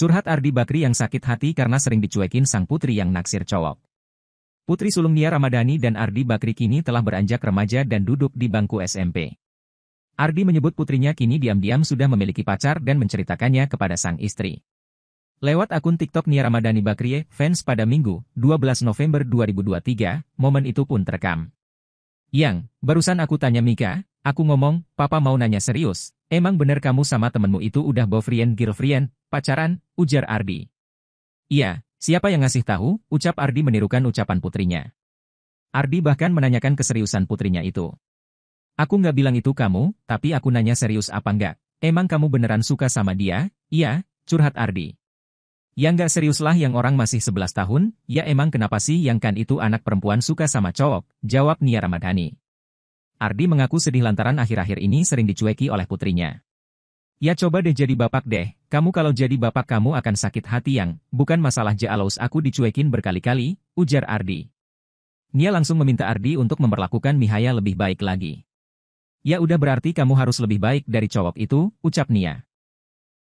Curhat Ardi Bakri yang sakit hati karena sering dicuekin sang putri yang naksir cowok. Putri sulung Nia Ramadhani dan Ardi Bakri kini telah beranjak remaja dan duduk di bangku SMP. Ardi menyebut putrinya kini diam-diam sudah memiliki pacar dan menceritakannya kepada sang istri. Lewat akun TikTok Nia Ramadhani Bakrie, fans pada Minggu, 12 November 2023, momen itu pun terekam. Yang, barusan aku tanya Mika, aku ngomong, papa mau nanya serius, Emang bener kamu sama temenmu itu udah boyfriend girlfriend, pacaran, ujar Ardi. Iya, siapa yang ngasih tahu, ucap Ardi menirukan ucapan putrinya. Ardi bahkan menanyakan keseriusan putrinya itu. Aku nggak bilang itu kamu, tapi aku nanya serius apa nggak. Emang kamu beneran suka sama dia? Iya, curhat Ardi. Yang nggak seriuslah yang orang masih 11 tahun, ya emang kenapa sih yang kan itu anak perempuan suka sama cowok, jawab Nia Ramadhani. Ardi mengaku sedih lantaran akhir-akhir ini sering dicueki oleh putrinya. Ya coba deh jadi bapak deh, kamu kalau jadi bapak kamu akan sakit hati yang, bukan masalah Jaalaus aku dicuekin berkali-kali, ujar Ardi. Nia langsung meminta Ardi untuk memperlakukan Mihaya lebih baik lagi. Ya udah berarti kamu harus lebih baik dari cowok itu, ucap Nia.